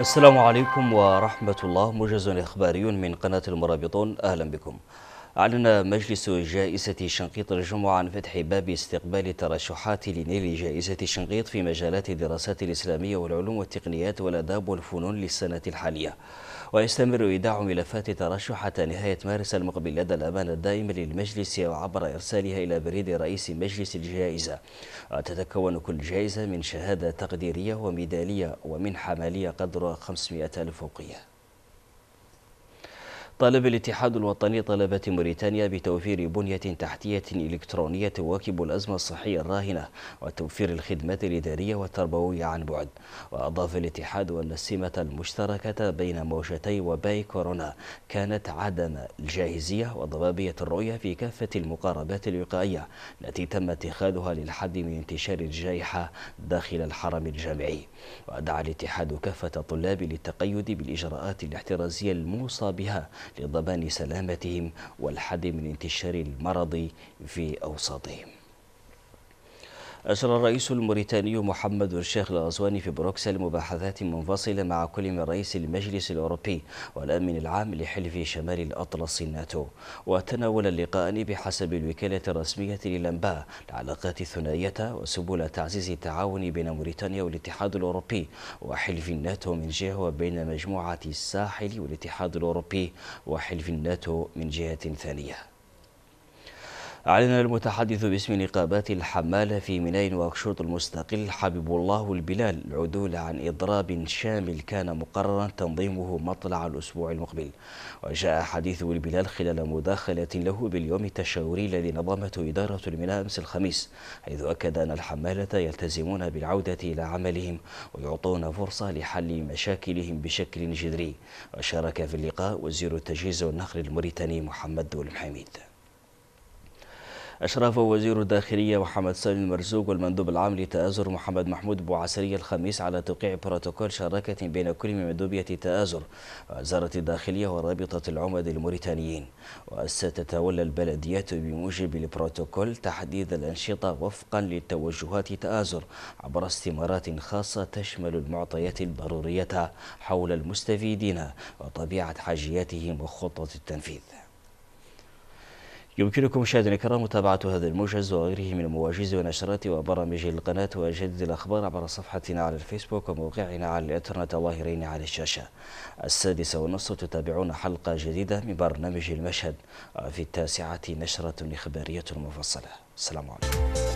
السلام عليكم ورحمة الله موجز إخباري من قناة المرابطون أهلا بكم أعلن مجلس جائزة شنقيط الجمعة عن فتح باب استقبال الترشحات لنيل جائزة شنقيط في مجالات الدراسات الإسلامية والعلوم والتقنيات والآداب والفنون للسنة الحالية ويستمر إيداع ملفات الترشح حتى نهاية مارس المقبل لدى الأمانة الدائمة للمجلس وعبر إرسالها إلى بريد رئيس مجلس الجائزة تتكون كل جائزة من شهادة تقديرية وميدالية ومنحة مالية قدرها 500 ألف فوقية طالب الاتحاد الوطني طلبة موريتانيا بتوفير بنية تحتية إلكترونية تواكب الأزمة الصحية الراهنة وتوفير الخدمات الإدارية والتربوية عن بعد وأضاف الاتحاد أن السمة المشتركة بين موجتي وباي كورونا كانت عدم الجاهزية وضبابية الرؤية في كافة المقاربات الوقائية التي تم اتخاذها للحد من انتشار الجائحة داخل الحرم الجامعي ودعا الاتحاد كافة الطلاب للتقيد بالإجراءات الاحترازية الموصى بها لضمان سلامتهم والحد من انتشار المرض في أوساطهم أجرى الرئيس الموريتاني محمد الشيخ الغزواني في بروكسل مباحثات منفصلة مع كل من رئيس المجلس الأوروبي والأمن العام لحلف شمال الأطلس الناتو وتناول اللقاءان بحسب الوكالة الرسمية للأنباء العلاقات الثنائية وسبل تعزيز التعاون بين موريتانيا والاتحاد الأوروبي وحلف الناتو من جهة وبين مجموعة الساحل والاتحاد الأوروبي وحلف الناتو من جهة ثانية أعلن المتحدث باسم نقابات الحمالة في ميناء واكشوط المستقل حبيب الله البلال العدول عن إضراب شامل كان مقررا تنظيمه مطلع الأسبوع المقبل وجاء حديث البلال خلال مداخلة له باليوم التشاوري الذي نظمته إدارة الميناء أمس الخميس حيث أكد أن الحمالة يلتزمون بالعودة إلى عملهم ويعطون فرصة لحل مشاكلهم بشكل جذري وشارك في اللقاء وزير التجهيز والنخل الموريتاني محمد المحميد أشرف وزير الداخلية محمد سالم المرزوق والمندوب العام لتآزر محمد محمود بوعسري الخميس على توقيع بروتوكول شراكة بين كل مندوبية تآزر وزارة الداخلية ورابطة العمد الموريتانيين وستتولى البلديات بموجب البروتوكول تحديد الأنشطة وفقا لتوجهات تآزر عبر استمارات خاصة تشمل المعطيات الضرورية حول المستفيدين وطبيعة حاجياتهم وخطة التنفيذ يمكنكم مشاهدينا الكرام متابعة هذا الموجز وغيره من المواجز ونشرات وبرامج القناة وجديد الأخبار عبر صفحتنا على الفيسبوك وموقعنا على الإنترنت ظاهرين على الشاشة السادسة ونصف تتابعون حلقة جديدة من برنامج المشهد في التاسعة نشرة إخبارية مفصلة السلام عليكم